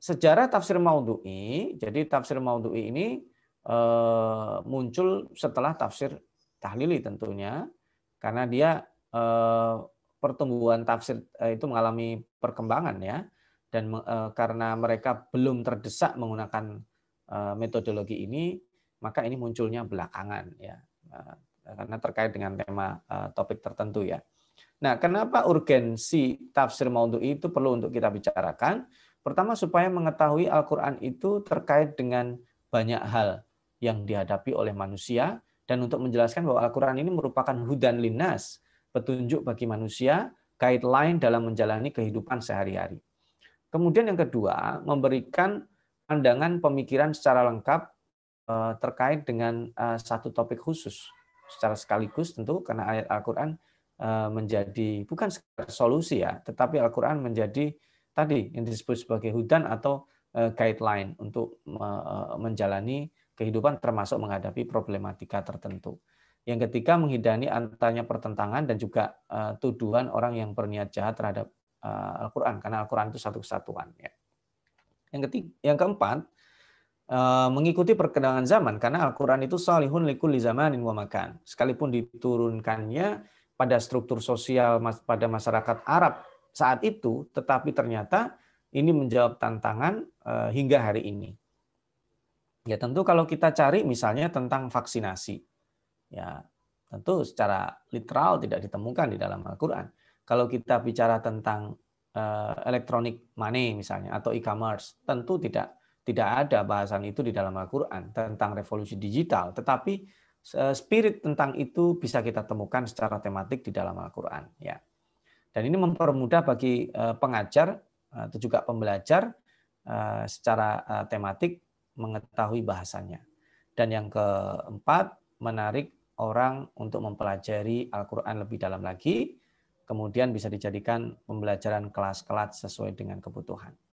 sejarah tafsir maudhu'i, jadi tafsir maudhu'i ini eh, muncul setelah tafsir tahlili tentunya, karena dia eh, pertumbuhan tafsir eh, itu mengalami perkembangan ya, dan karena mereka belum terdesak menggunakan metodologi ini, maka ini munculnya belakangan ya, karena terkait dengan tema topik tertentu ya. Nah, kenapa urgensi tafsir maudhu'i itu perlu untuk kita bicarakan? Pertama supaya mengetahui Al-Qur'an itu terkait dengan banyak hal yang dihadapi oleh manusia dan untuk menjelaskan bahwa Al-Qur'an ini merupakan hudan linnas, petunjuk bagi manusia, guideline dalam menjalani kehidupan sehari-hari. Kemudian yang kedua, memberikan pandangan pemikiran secara lengkap eh, terkait dengan eh, satu topik khusus secara sekaligus tentu karena ayat Al-Qur'an eh, menjadi bukan solusi ya, tetapi Al-Qur'an menjadi tadi yang disebut sebagai hudan atau eh, guideline untuk eh, menjalani kehidupan termasuk menghadapi problematika tertentu. Yang ketiga menghindari antaranya pertentangan dan juga eh, tuduhan orang yang berniat jahat terhadap Al-Qur'an karena Al-Qur'an itu satu kesatuan ya. Yang ketiga, yang keempat mengikuti perkembangan zaman karena Al-Qur'an itu salihun likulli zamanin wa makan. Sekalipun diturunkannya pada struktur sosial pada masyarakat Arab saat itu, tetapi ternyata ini menjawab tantangan eh, hingga hari ini. Ya tentu kalau kita cari misalnya tentang vaksinasi, ya tentu secara literal tidak ditemukan di dalam Al-Quran. Kalau kita bicara tentang eh, elektronik money misalnya atau e-commerce, tentu tidak tidak ada bahasan itu di dalam Al-Quran tentang revolusi digital, tetapi eh, spirit tentang itu bisa kita temukan secara tematik di dalam Al-Quran. Ya. Dan ini mempermudah bagi eh, pengajar eh, atau juga pembelajar eh, secara tematik mengetahui bahasanya. Dan yang keempat, menarik orang untuk mempelajari Al-Quran lebih dalam lagi, kemudian bisa dijadikan pembelajaran kelas-kelas sesuai dengan kebutuhan.